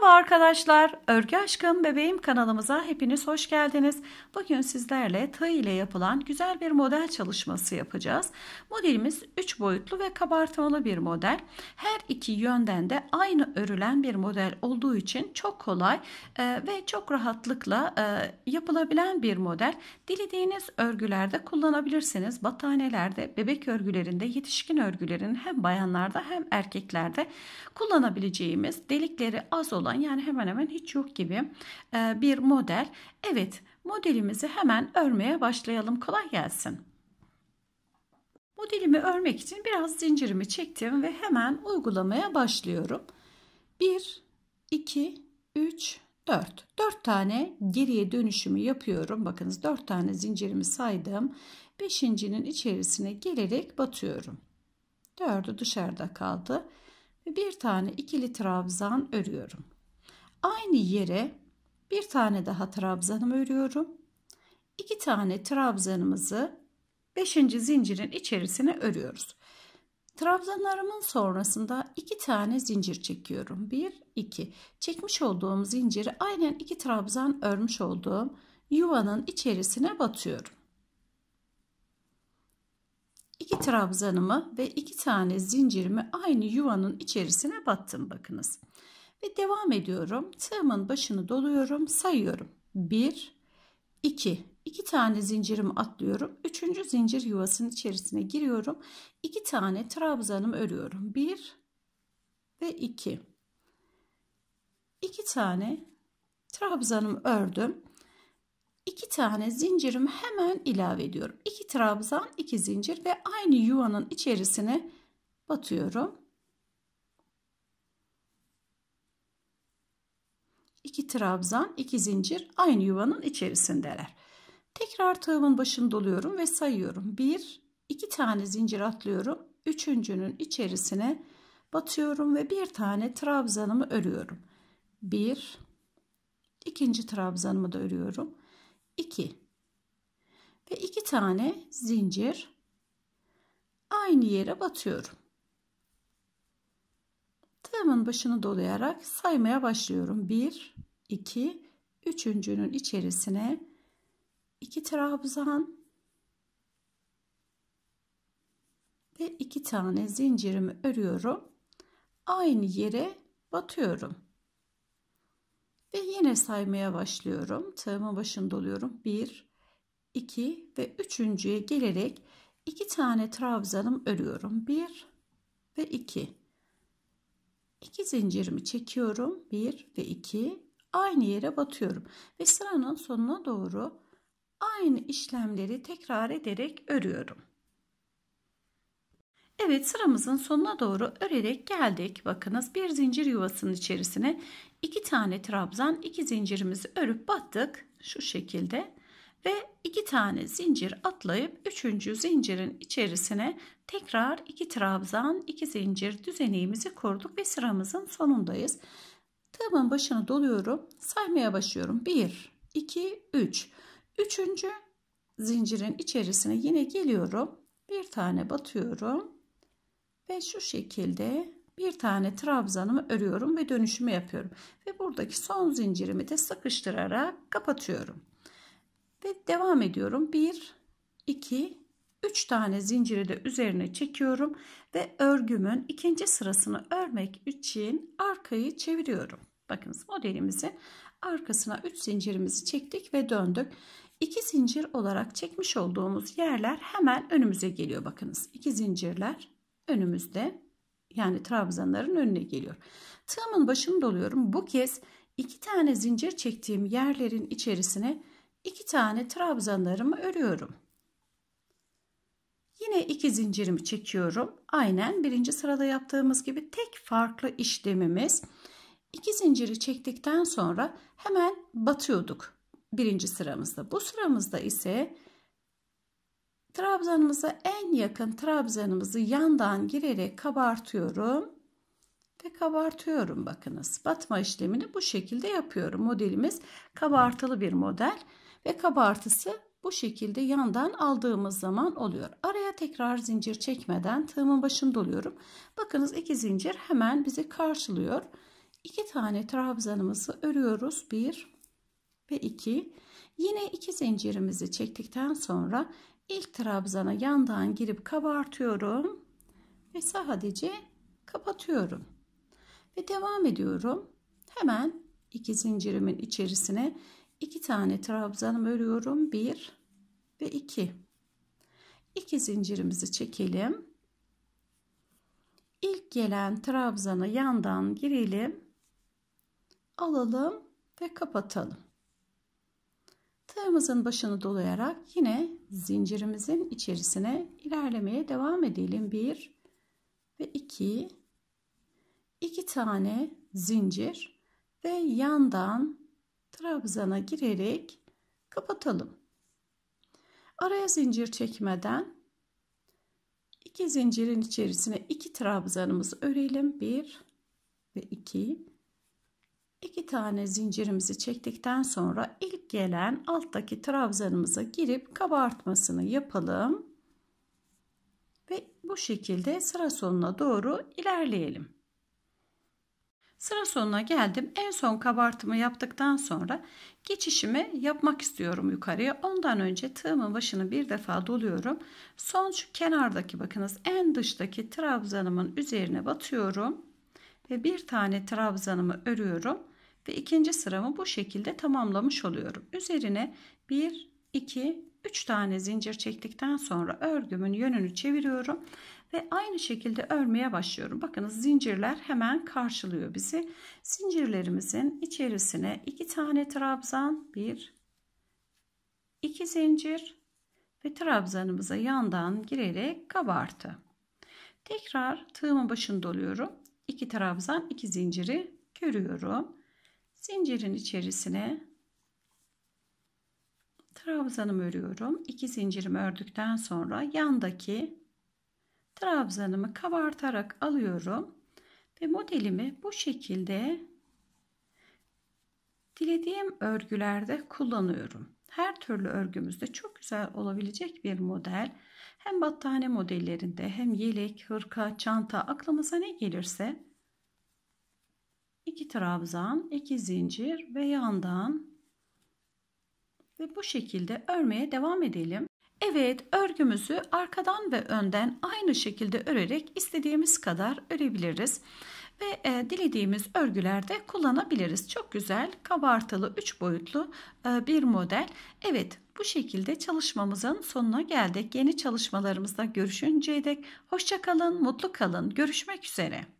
Merhaba arkadaşlar, Örgü Aşkım Bebeğim kanalımıza hepiniz hoş geldiniz. Bugün sizlerle tığ ile yapılan güzel bir model çalışması yapacağız. Modelimiz 3 boyutlu ve kabartmalı bir model. Her iki yönden de aynı örülen bir model olduğu için çok kolay e, ve çok rahatlıkla e, yapılabilen bir model. Dilediğiniz örgülerde kullanabilirsiniz. batanelerde, bebek örgülerinde, yetişkin örgülerin hem bayanlarda hem erkeklerde kullanabileceğimiz delikleri az olan olan yani hemen hemen hiç yok gibi e, bir model. Evet modelimizi hemen örmeye başlayalım. Kolay gelsin. Modelimi örmek için biraz zincirimi çektim ve hemen uygulamaya başlıyorum. 1, 2, 3, 4. 4 tane geriye dönüşümü yapıyorum. Bakınız 4 tane zincirimi saydım. 5.'nin içerisine gelerek batıyorum. 4'ü dışarıda kaldı. Ve bir tane ikili trabzan örüyorum. Aynı yere bir tane daha trabzanımı örüyorum. İki tane trabzanımızı 5. zincirin içerisine örüyoruz. Trabzanlarımın sonrasında iki tane zincir çekiyorum. 1 2. Çekmiş olduğum zinciri aynen iki trabzan örmüş olduğum yuvanın içerisine batıyorum. İki trabzanımı ve iki tane zincirimi aynı yuvanın içerisine battım bakınız. Ve devam ediyorum. Tığımın başını doluyorum. Sayıyorum. 1, 2. 2 tane zincirimi atlıyorum. 3. zincir yuvasının içerisine giriyorum. 2 tane trabzanımı örüyorum. 1 ve 2. 2 tane trabzanımı ördüm. 2 tane zincirimi hemen ilave ediyorum. 2 trabzan, 2 zincir ve aynı yuvanın içerisine batıyorum 2 trabzan, iki zincir aynı yuvanın içerisindeler. Tekrar tığımın başını doluyorum ve sayıyorum. 1, 2 tane zincir atlıyorum. Üçüncünün içerisine batıyorum ve bir tane trabzanımı örüyorum. 1, ikinci trabzanımı da örüyorum. 2 ve iki tane zincir aynı yere batıyorum işlemin başını dolayarak saymaya başlıyorum. 1, 2, üçüncünün içerisine 2 trabzan ve 2 tane zincirimi örüyorum. Aynı yere batıyorum. Ve yine saymaya başlıyorum. Tığımın başını doluyorum. 1, 2 ve üçüncüye gelerek 2 tane trabzanım örüyorum. 1 ve 2 İki zincirimi çekiyorum. 1 ve 2 aynı yere batıyorum. Ve sıranın sonuna doğru aynı işlemleri tekrar ederek örüyorum. Evet sıramızın sonuna doğru örerek geldik. Bakınız bir zincir yuvasının içerisine iki tane trabzan, iki zincirimizi örüp battık şu şekilde ve iki tane zincir atlayıp üçüncü zincirin içerisine Tekrar 2 trabzan, 2 zincir düzeneğimizi kurduk ve sıramızın sonundayız. Tığımın başına doluyorum. Saymaya başlıyorum. 1, 2, 3. Üçüncü zincirin içerisine yine geliyorum. Bir tane batıyorum. Ve şu şekilde bir tane trabzanımı örüyorum ve dönüşümü yapıyorum. Ve buradaki son zincirimi de sıkıştırarak kapatıyorum. Ve devam ediyorum. 1, 2, 3 tane zinciri de üzerine çekiyorum ve örgümün ikinci sırasını örmek için arkayı çeviriyorum. Bakınız modelimizin arkasına 3 zincirimizi çektik ve döndük. 2 zincir olarak çekmiş olduğumuz yerler hemen önümüze geliyor bakınız. 2 zincirler önümüzde yani trabzanların önüne geliyor. Tığımın başını doluyorum. Bu kez 2 tane zincir çektiğim yerlerin içerisine 2 tane trabzanlarımı örüyorum. Yine iki zincirimi çekiyorum. Aynen birinci sırada yaptığımız gibi tek farklı işlemimiz. İki zinciri çektikten sonra hemen batıyorduk birinci sıramızda. Bu sıramızda ise trabzanımıza en yakın trabzanımızı yandan girerek kabartıyorum ve kabartıyorum bakınız. Batma işlemini bu şekilde yapıyorum. Modelimiz kabartılı bir model ve kabartısı bu şekilde yandan aldığımız zaman oluyor. Araya tekrar zincir çekmeden tığımın başında oluyorum. Bakınız iki zincir hemen bizi karşılıyor. İki tane trabzanımızı örüyoruz. Bir ve iki. Yine iki zincirimizi çektikten sonra ilk trabzana yandan girip kabartıyorum ve sadece kapatıyorum. Ve devam ediyorum. Hemen iki zincirimin içerisine 2 tane trabzanım örüyorum 1 ve 2 2 zincirimizi çekelim ilk gelen trabzanı yandan girelim alalım ve kapatalım tığımızın başını dolayarak yine zincirimizin içerisine ilerlemeye devam edelim 1 ve 2 2 tane zincir ve yandan trabzana girerek kapatalım. Araya zincir çekmeden iki zincirin içerisine iki trabzanımızı örelim. Bir ve iki. İki tane zincirimizi çektikten sonra ilk gelen alttaki trabzanımıza girip kabartmasını yapalım. Ve bu şekilde sıra sonuna doğru ilerleyelim. Sıra sonuna geldim. En son kabartımı yaptıktan sonra geçişimi yapmak istiyorum yukarıya. Ondan önce tığımın başını bir defa doluyorum. Son şu kenardaki bakınız en dıştaki trabzanımın üzerine batıyorum. Ve bir tane trabzanımı örüyorum. Ve ikinci sıramı bu şekilde tamamlamış oluyorum. Üzerine 1, 2, 3 tane zincir çektikten sonra örgümün yönünü çeviriyorum ve aynı şekilde örmeye başlıyorum. Bakınız zincirler hemen karşılıyor bizi. Zincirlerimizin içerisine iki tane trabzan, bir, iki zincir ve trabzanımıza yandan girerek kabartı. Tekrar tığımın başında doluyorum. İki trabzan, iki zinciri görüyorum. Zincirin içerisine trabzanımı örüyorum. İki zincirimi ördükten sonra yandaki trabzanımı kabartarak alıyorum ve modelimi bu şekilde dilediğim örgülerde kullanıyorum. Her türlü örgümüzde çok güzel olabilecek bir model. Hem battaniye modellerinde hem yelek, hırka, çanta aklımıza ne gelirse iki trabzan, iki zincir ve yandan ve bu şekilde örmeye devam edelim. Evet, örgümüzü arkadan ve önden aynı şekilde örerek istediğimiz kadar örebiliriz ve e, dilediğimiz örgülerde kullanabiliriz. Çok güzel kabartılı 3 boyutlu e, bir model. Evet bu şekilde çalışmamızın sonuna geldik. Yeni çalışmalarımızda görüşünceye dek hoşçakalın, mutlu kalın. Görüşmek üzere.